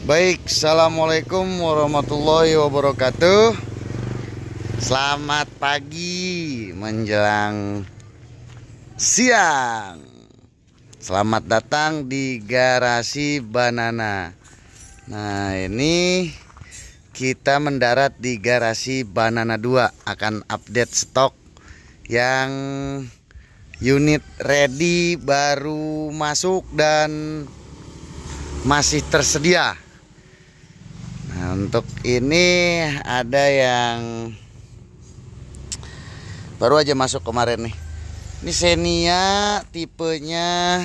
Baik, Assalamualaikum warahmatullahi wabarakatuh Selamat pagi menjelang siang Selamat datang di garasi banana Nah ini kita mendarat di garasi banana 2 Akan update stok yang unit ready baru masuk dan masih tersedia untuk ini ada yang baru aja masuk kemarin nih. Ini Xenia tipenya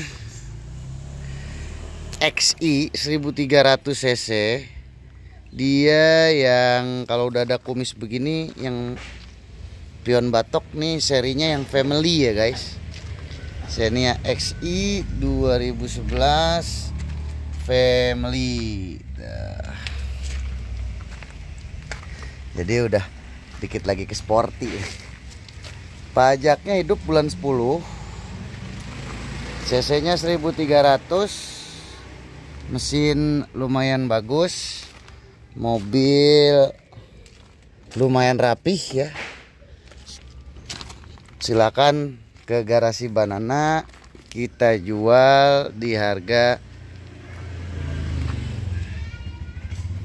XI 1300 cc. Dia yang kalau udah ada kumis begini yang pion batok nih serinya yang family ya guys. Xenia XI 2011 family. Dah jadi udah dikit lagi ke sporty pajaknya hidup bulan 10 cc nya 1300 mesin lumayan bagus mobil lumayan rapih ya silakan ke garasi banana kita jual di harga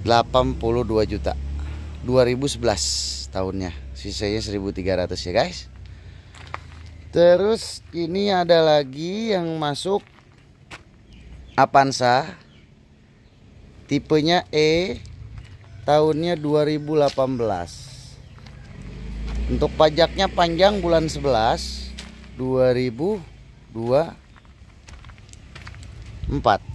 82 juta 2011 tahunnya sisanya 1300 ya guys terus ini ada lagi yang masuk Avanza tipenya E tahunnya 2018 untuk pajaknya panjang bulan 11 2024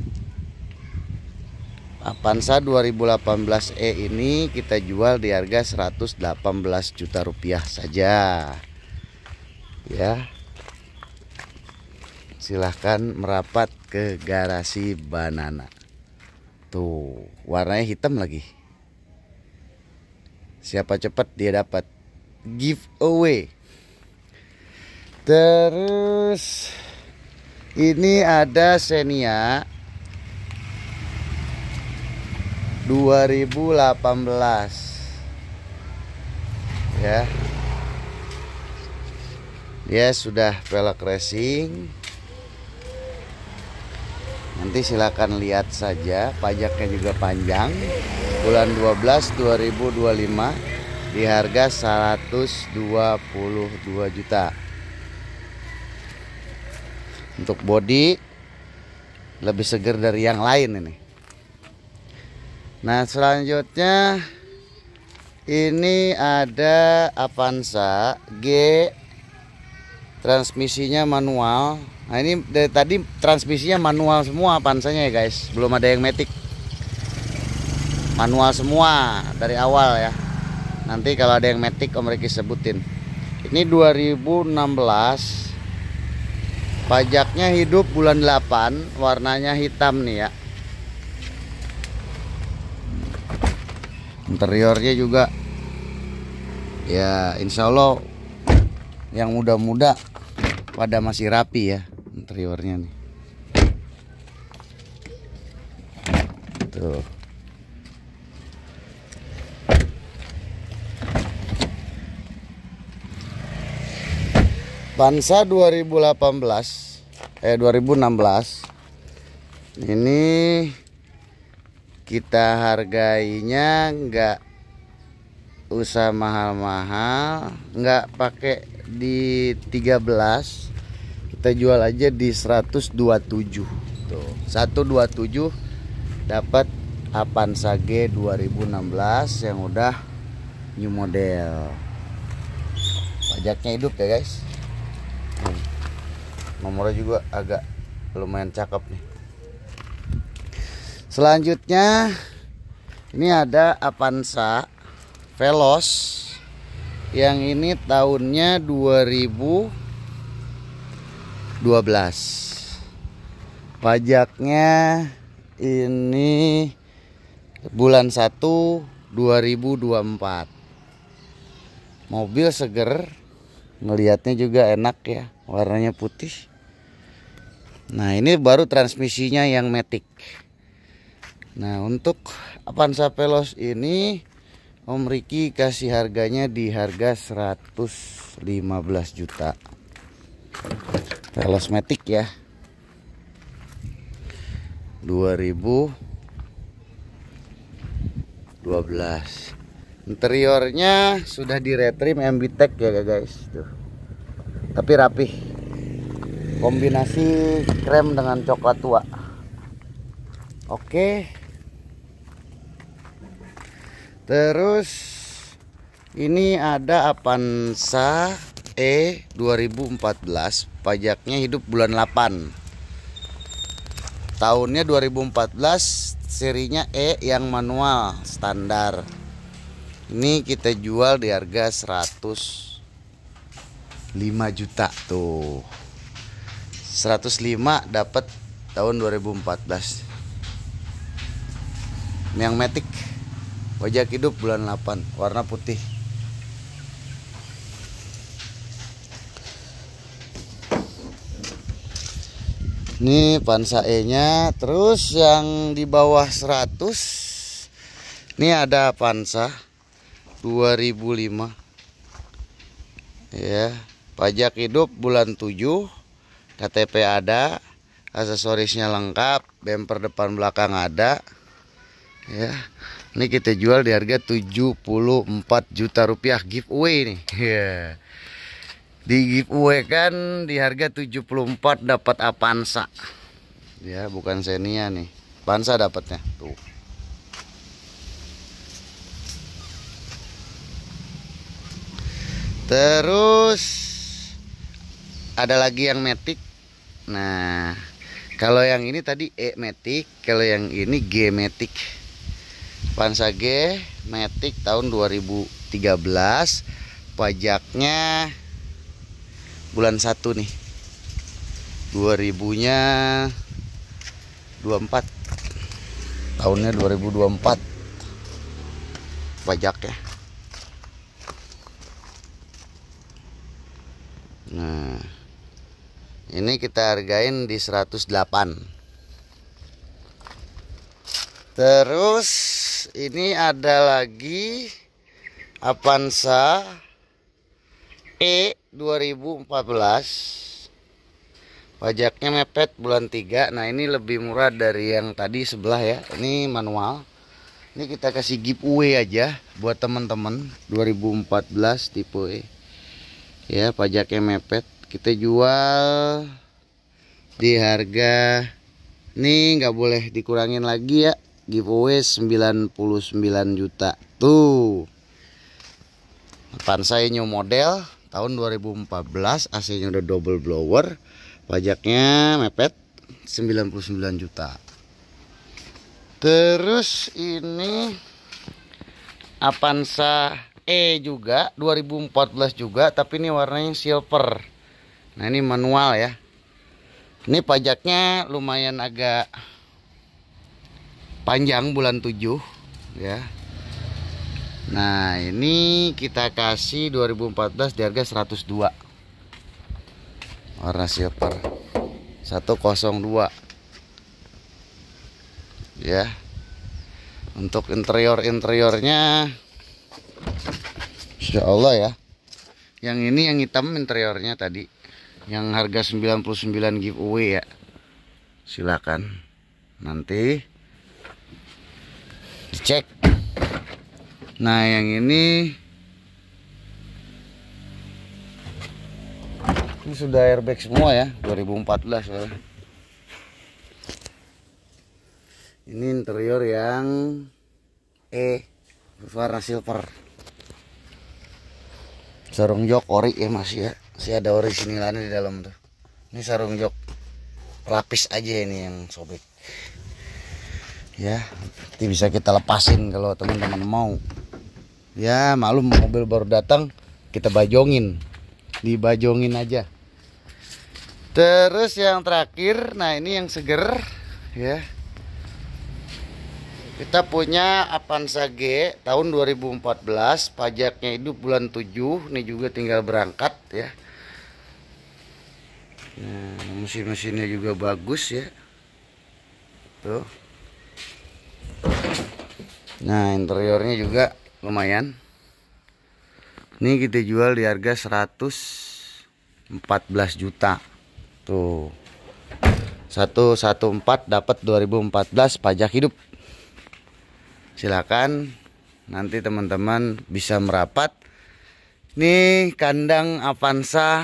Pansa 2018E ini kita jual di harga 118 juta rupiah saja ya silahkan merapat ke garasi banana tuh warnanya hitam lagi siapa cepat dia dapat giveaway terus ini ada senia 2018 ya dia ya, sudah velg racing nanti silakan lihat saja pajaknya juga panjang bulan 12 2025 di harga 122 juta untuk body lebih seger dari yang lain ini Nah selanjutnya ini ada Avanza G transmisinya manual. Nah ini dari tadi transmisinya manual semua Avanzanya ya guys, belum ada yang metik. Manual semua dari awal ya. Nanti kalau ada yang metik Om Riki sebutin. Ini 2016 pajaknya hidup bulan 8 warnanya hitam nih ya interiornya juga ya insya Allah yang muda-muda pada masih rapi ya interiornya nih tuh Pansa 2018 eh 2016 ini kita hargainya nggak usah mahal-mahal nggak pakai di 13 kita jual aja di 127 tuh 127 dapat Avanza G 2016 yang udah new model pajaknya hidup ya guys hmm, nomornya juga agak lumayan cakep nih Selanjutnya ini ada Avanza Veloz yang ini tahunnya 2012. Pajaknya ini bulan 1 2024. Mobil seger, ngelihatnya juga enak ya, warnanya putih. Nah, ini baru transmisinya yang matic. Nah untuk Avanza Pelos ini Om Riki kasih harganya di harga 115 juta Pelos Matic ya 2012 interiornya sudah diretrim Tech ya guys tuh tapi rapih kombinasi krem dengan coklat tua oke Terus ini ada Avanza E 2014 pajaknya hidup bulan 8 tahunnya 2014 serinya E yang manual standar ini kita jual di harga 105 juta tuh 105 dapat tahun 2014 yang matic Pajak hidup bulan 8 warna putih. Ini pansa E-nya, terus yang di bawah 100 ini ada pansa 2005. Ya, pajak hidup bulan 7, KTP ada, aksesorisnya lengkap, bumper depan belakang ada. Ya. Ini kita jual di harga 74 juta rupiah giveaway nih. Iya. Di giveaway kan di harga 74 dapat Avanza. Ya, bukan Xenia nih. Avanza dapatnya. Tuh. Terus ada lagi yang metik. Nah, kalau yang ini tadi E metik, kalau yang ini G metik. G Matic tahun 2013 pajaknya bulan 1 nih 2000 nya 24 tahunnya 2024 pajaknya nah ini kita hargain di 108 terus ini ada lagi Avanza E 2014 pajaknya mepet bulan 3 nah ini lebih murah dari yang tadi sebelah ya ini manual ini kita kasih giveaway aja buat teman-teman 2014 tipe E ya pajaknya mepet kita jual di harga ini nggak boleh dikurangin lagi ya giveaway 99 juta tuh saya new model tahun 2014 AC nya udah double blower pajaknya mepet 99 juta terus ini Avanza E juga 2014 juga tapi ini warnanya silver nah ini manual ya ini pajaknya lumayan agak panjang bulan 7 ya Nah ini kita kasih 2014 di harga 102 Warna silver 102 Ya Untuk interior-interiornya Insyaallah Allah ya Yang ini yang hitam interiornya tadi Yang harga 99 giveaway ya Silakan Nanti dicek nah yang ini ini sudah airbag semua ya 2014 ya. ini interior yang E warna silver sarung jok ori ya masih ya masih ada ori sinilannya di dalam tuh ini sarung jok lapis aja ini yang sobek ya nanti bisa kita lepasin kalau teman-teman mau ya malum mobil baru datang kita bajongin dibajongin aja terus yang terakhir nah ini yang seger ya kita punya Avanza G tahun 2014 pajaknya hidup bulan 7 ini juga tinggal berangkat ya nah mesin-mesinnya juga bagus ya tuh nah interiornya juga lumayan ini kita jual di harga 114 juta tuh 114 dapat 2014 pajak hidup silakan nanti teman-teman bisa merapat ini kandang Avanza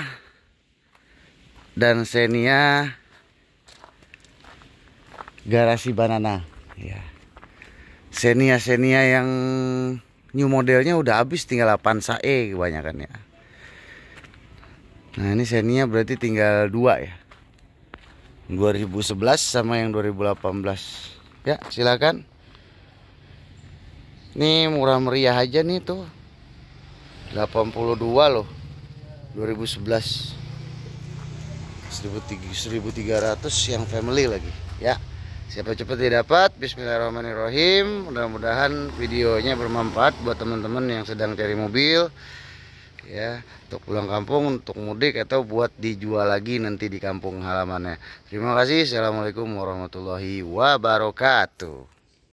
dan Xenia garasi banana ya Senia xenia yang new modelnya udah habis tinggal Avanza E kebanyakan ya. Nah ini Xenia berarti tinggal dua ya. 2011 sama yang 2018. Ya silakan. Ini murah meriah aja nih tuh. 82 loh. 2011. 1300 yang family lagi ya siapa cepat didapat dapat Bismillahirrahmanirrahim mudah-mudahan videonya bermanfaat buat teman-teman yang sedang cari mobil ya untuk pulang kampung untuk mudik atau buat dijual lagi nanti di kampung halamannya terima kasih assalamualaikum warahmatullahi wabarakatuh